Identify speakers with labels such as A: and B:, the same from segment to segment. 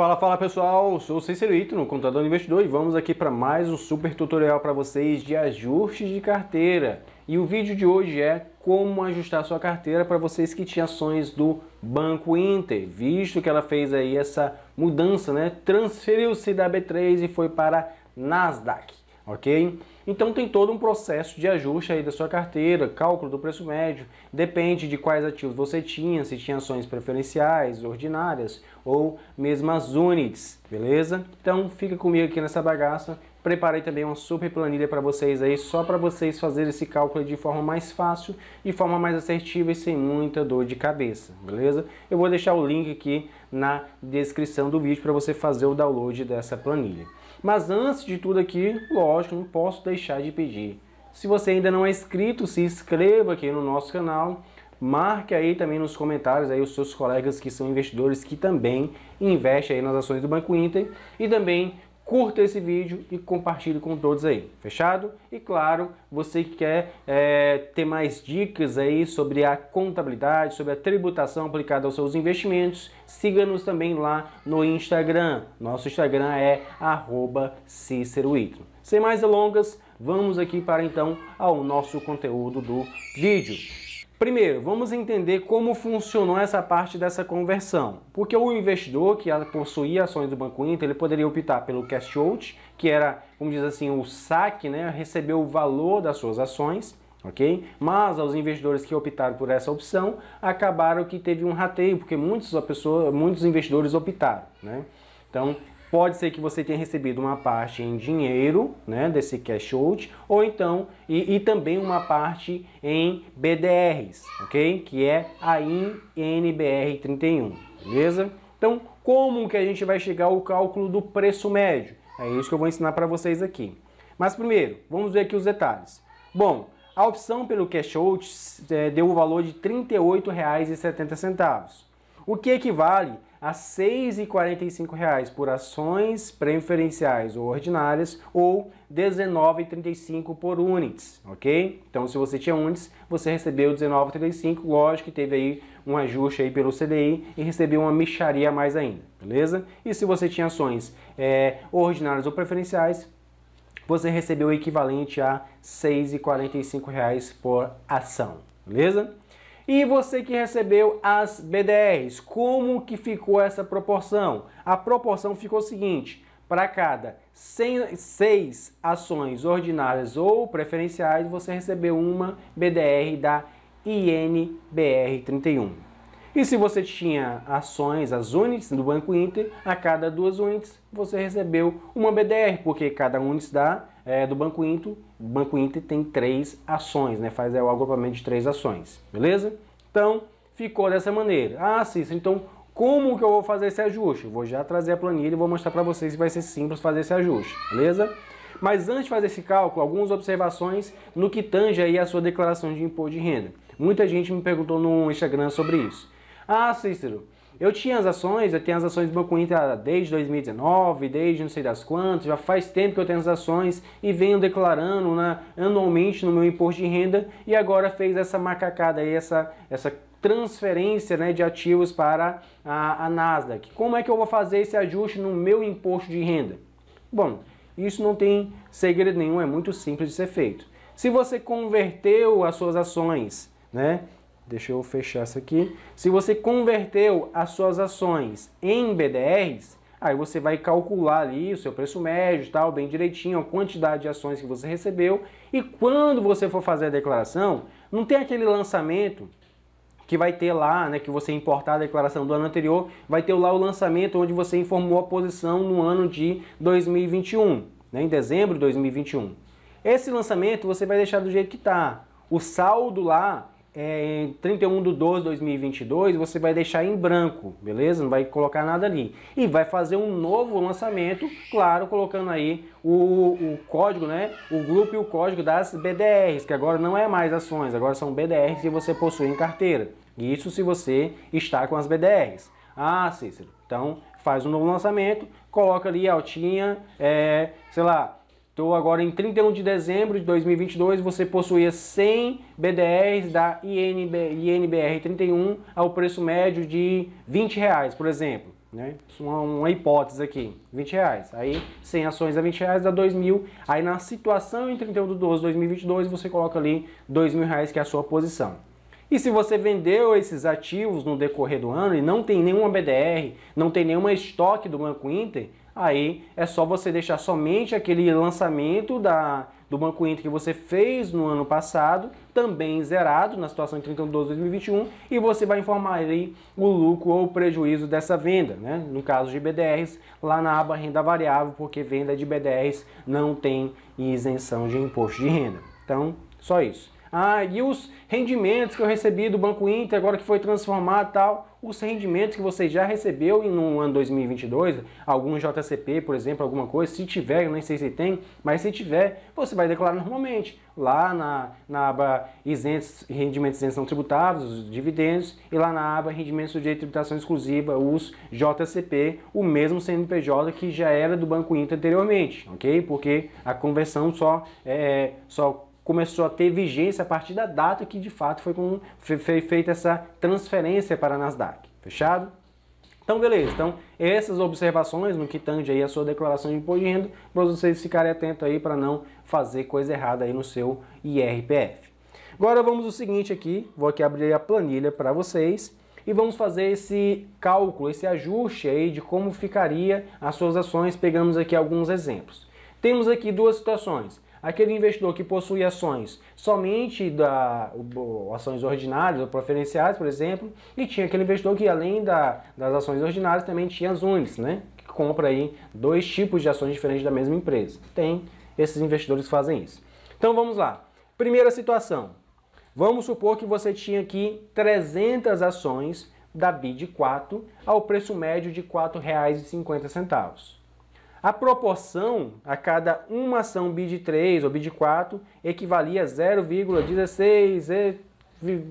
A: Fala, fala pessoal, Eu sou Cícero Ito, contador investidor, e vamos aqui para mais um super tutorial para vocês de ajustes de carteira. E o vídeo de hoje é como ajustar sua carteira para vocês que tinham ações do Banco Inter, visto que ela fez aí essa mudança, né? Transferiu-se da B3 e foi para Nasdaq, ok? Então tem todo um processo de ajuste aí da sua carteira, cálculo do preço médio, depende de quais ativos você tinha, se tinha ações preferenciais, ordinárias ou mesmo as units, beleza? Então fica comigo aqui nessa bagaça. Preparei também uma super planilha para vocês aí, só para vocês fazerem esse cálculo de forma mais fácil, de forma mais assertiva e sem muita dor de cabeça, beleza? Eu vou deixar o link aqui na descrição do vídeo para você fazer o download dessa planilha. Mas antes de tudo aqui, lógico, não posso deixar de pedir. Se você ainda não é inscrito, se inscreva aqui no nosso canal. Marque aí também nos comentários aí os seus colegas que são investidores que também investem aí nas ações do Banco Inter e também curta esse vídeo e compartilhe com todos aí, fechado? E claro, você que quer é, ter mais dicas aí sobre a contabilidade, sobre a tributação aplicada aos seus investimentos, siga-nos também lá no Instagram. Nosso Instagram é arroba Sem mais delongas, vamos aqui para então ao nosso conteúdo do vídeo. Primeiro, vamos entender como funcionou essa parte dessa conversão. Porque o investidor que possuía ações do Banco Inter, ele poderia optar pelo cash out, que era, como diz assim, o saque, né, receber o valor das suas ações, ok? Mas aos investidores que optaram por essa opção, acabaram que teve um rateio, porque muitos, pessoas, muitos investidores optaram, né? Então, pode ser que você tenha recebido uma parte em dinheiro, né, desse cash out, ou então, e, e também uma parte em BDRs, ok? Que é a INBR31, beleza? Então, como que a gente vai chegar ao cálculo do preço médio? É isso que eu vou ensinar para vocês aqui. Mas primeiro, vamos ver aqui os detalhes. Bom, a opção pelo cash out é, deu o valor de R$ 38,70, o que equivale a R$ 6,45 por ações preferenciais ou ordinárias ou R$ 19,35 por units, ok? Então, se você tinha units, você recebeu R$ 19,35, lógico que teve aí um ajuste aí pelo CDI e recebeu uma mixaria a mais ainda, beleza? E se você tinha ações é, ordinárias ou preferenciais, você recebeu o equivalente a R$ 6,45 por ação, beleza? E você que recebeu as BDRs, como que ficou essa proporção? A proporção ficou o seguinte: para cada 100, 6 ações ordinárias ou preferenciais, você recebeu uma BDR da INBR31. E se você tinha ações, as units do Banco Inter, a cada duas units você recebeu uma BDR, porque cada units dá é, do Banco Inter, o Banco Inter tem três ações, né? Faz é, o agrupamento de três ações, beleza? Então, ficou dessa maneira. Ah, Cícero, então como que eu vou fazer esse ajuste? vou já trazer a planilha e vou mostrar para vocês se vai ser simples fazer esse ajuste, beleza? Mas antes de fazer esse cálculo, algumas observações no que tange aí a sua declaração de imposto de renda. Muita gente me perguntou no Instagram sobre isso. Ah, Cícero, eu tinha as ações, eu tenho as ações do Banco Inter desde 2019, desde não sei das quantas, já faz tempo que eu tenho as ações e venho declarando né, anualmente no meu imposto de renda e agora fez essa macacada aí, essa, essa transferência né, de ativos para a, a Nasdaq. Como é que eu vou fazer esse ajuste no meu imposto de renda? Bom, isso não tem segredo nenhum, é muito simples de ser feito. Se você converteu as suas ações né, Deixa eu fechar isso aqui. Se você converteu as suas ações em BDRs, aí você vai calcular ali o seu preço médio, tal, bem direitinho, a quantidade de ações que você recebeu. E quando você for fazer a declaração, não tem aquele lançamento que vai ter lá, né, que você importar a declaração do ano anterior, vai ter lá o lançamento onde você informou a posição no ano de 2021, né, em dezembro de 2021. Esse lançamento você vai deixar do jeito que está. O saldo lá é, em 31 de 12 de 2022, você vai deixar em branco, beleza? Não vai colocar nada ali. E vai fazer um novo lançamento, claro, colocando aí o, o código, né? O grupo e o código das BDRs, que agora não é mais ações, agora são BDRs que você possui em carteira. E isso se você está com as BDRs. Ah, Cícero, então faz um novo lançamento, coloca ali a altinha, é, sei lá, então, agora em 31 de dezembro de 2022, você possuía 100 BDRs da INB, INBR 31 ao preço médio de 20 reais, por exemplo. Né? Isso é uma, uma hipótese aqui, 20 reais. Aí 100 ações a 20 reais dá 2 mil. Aí na situação em 31 de 12 de 2022, você coloca ali 2 mil reais que é a sua posição. E se você vendeu esses ativos no decorrer do ano e não tem nenhuma BDR, não tem nenhuma estoque do Banco Inter, aí é só você deixar somente aquele lançamento da, do Banco Inter que você fez no ano passado, também zerado na situação de 31 de de 2021, e você vai informar aí o lucro ou o prejuízo dessa venda, né? No caso de BDRs, lá na aba renda variável, porque venda de BDRs não tem isenção de imposto de renda. Então, só isso. Ah, e os rendimentos que eu recebi do Banco Inter, agora que foi transformado tal, os rendimentos que você já recebeu no ano 2022, algum JCP, por exemplo, alguma coisa, se tiver, eu nem sei se tem, mas se tiver, você vai declarar normalmente, lá na, na aba isentos, rendimentos isentos não tributáveis, os dividendos, e lá na aba rendimentos de tributação exclusiva, os JCP, o mesmo CNPJ que já era do Banco Inter anteriormente, ok? Porque a conversão só, é, só começou a ter vigência a partir da data que de fato foi, com, foi, feita essa transferência para a Nasdaq. Fechado? Então, beleza. Então, essas observações no que tange aí a sua declaração de imposto de renda, para vocês ficarem atentos aí para não fazer coisa errada aí no seu IRPF. Agora vamos o seguinte aqui, vou aqui abrir a planilha para vocês e vamos fazer esse cálculo, esse ajuste aí de como ficaria as suas ações. Pegamos aqui alguns exemplos. Temos aqui duas situações. Aquele investidor que possui ações somente da ações ordinárias ou preferenciais, por exemplo, e tinha aquele investidor que além da, das ações ordinárias também tinha as UNIs, né? Que compra aí dois tipos de ações diferentes da mesma empresa. Tem esses investidores que fazem isso. Então vamos lá. Primeira situação. Vamos supor que você tinha aqui 300 ações da BID 4 ao preço médio de R$ 4,50. A proporção a cada uma ação BID 3 ou BID 4 equivalia a 0,16 e.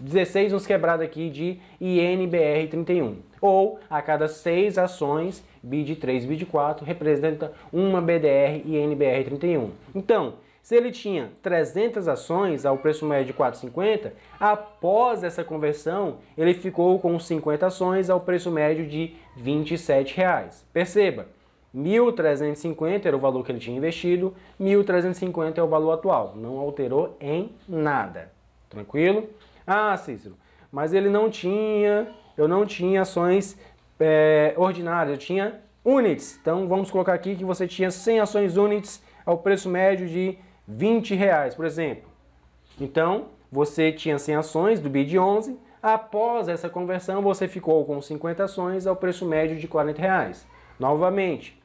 A: 16 uns quebrados aqui de INBR31. Ou a cada 6 ações BID 3 e BID 4 representa uma BDR INBR31. Então, se ele tinha 300 ações ao preço médio de 4,50, após essa conversão, ele ficou com 50 ações ao preço médio de R$ 27. Reais. Perceba, 1.350 era o valor que ele tinha investido, 1.350 é o valor atual. Não alterou em nada. Tranquilo? Ah, Cícero, mas ele não tinha, eu não tinha ações é, ordinárias, eu tinha units. Então vamos colocar aqui que você tinha 100 ações units ao preço médio de 20 reais, por exemplo. Então você tinha 100 ações do BID 11, após essa conversão você ficou com 50 ações ao preço médio de 40 reais. Novamente,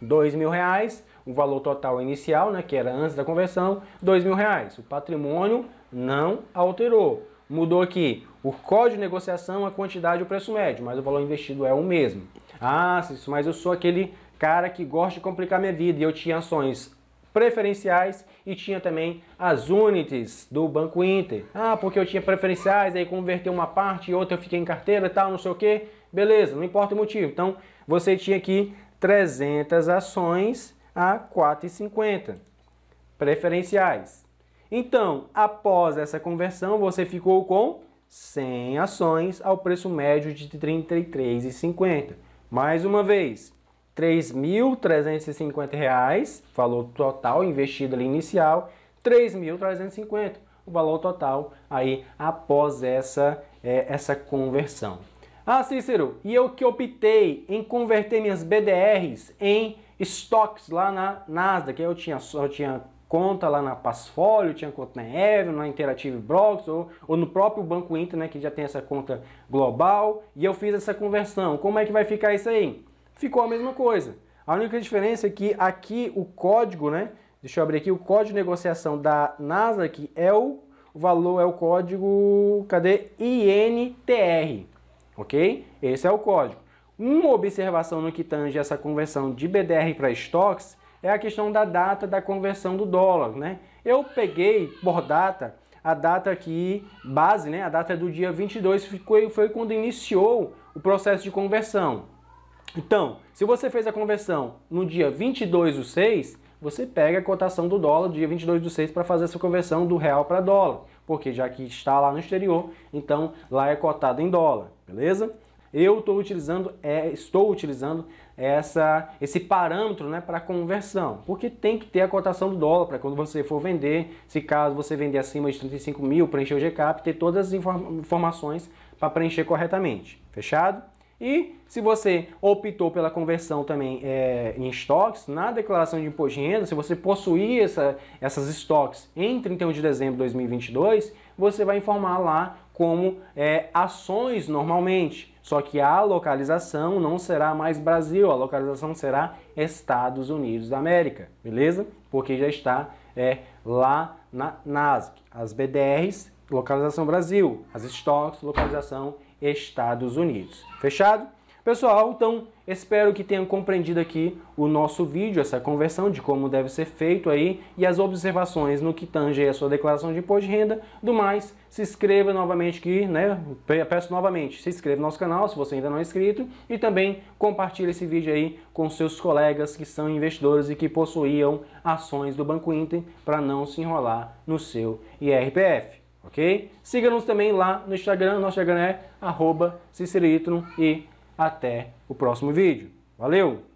A: dois mil reais, o valor total inicial, né, que era antes da conversão, dois mil reais. O patrimônio não alterou. Mudou aqui o código de negociação, a quantidade e o preço médio, mas o valor investido é o mesmo. Ah, mas eu sou aquele cara que gosta de complicar minha vida e eu tinha ações preferenciais e tinha também as units do Banco Inter. Ah, porque eu tinha preferenciais, aí converteu uma parte e outra eu fiquei em carteira e tal, não sei o que. Beleza, não importa o motivo. Então, você tinha que 300 ações a 4,50 preferenciais. Então, após essa conversão, você ficou com 100 ações ao preço médio de R$ 33,50. Mais uma vez, R$ 3.350, valor total investido ali inicial, R$ 3.350, o valor total aí após essa, é, essa conversão. Ah, Cícero, e eu que optei em converter minhas BDRs em estoques lá na Nasdaq. Eu tinha, eu tinha conta lá na Passfolio, tinha conta na Ever, na Interactive Brokers ou, ou, no próprio Banco Inter, né, que já tem essa conta global, e eu fiz essa conversão. Como é que vai ficar isso aí? Ficou a mesma coisa. A única diferença é que aqui o código, né, deixa eu abrir aqui, o código de negociação da Nasdaq é o, o valor, é o código, cadê? INTR ok? Esse é o código. Uma observação no que tange essa conversão de BDR para estoques é a questão da data da conversão do dólar, né? Eu peguei por data a data que base, né? A data do dia 22 foi, foi quando iniciou o processo de conversão. Então, se você fez a conversão no dia 22 do 6, você pega a cotação do dólar dia 22 do 6 para fazer essa conversão do real para dólar, porque já que está lá no exterior, então lá é cotado em dólar, beleza? Eu estou utilizando, é, estou utilizando essa, esse parâmetro né, para conversão, porque tem que ter a cotação do dólar para quando você for vender, se caso você vender acima de 35 mil, preencher o GCAP, ter todas as inform informações para preencher corretamente. Fechado? E se você optou pela conversão também é, em estoques, na declaração de imposto de renda, se você possuir essa, essas estoques em 31 de dezembro de 2022, você vai informar lá como é, ações normalmente. Só que a localização não será mais Brasil, a localização será Estados Unidos da América, beleza? Porque já está é, lá na NASC. As BDRs, localização Brasil. As estoques, localização Estados Unidos. Fechado? Pessoal, então espero que tenham compreendido aqui o nosso vídeo, essa conversão de como deve ser feito aí e as observações no que tange a sua declaração de imposto de renda. Do mais, se inscreva novamente aqui, né? Peço novamente, se inscreva no nosso canal se você ainda não é inscrito e também compartilhe esse vídeo aí com seus colegas que são investidores e que possuíam ações do Banco Inter para não se enrolar no seu IRPF ok? Siga-nos também lá no Instagram, nosso Instagram é arroba e até o próximo vídeo. Valeu!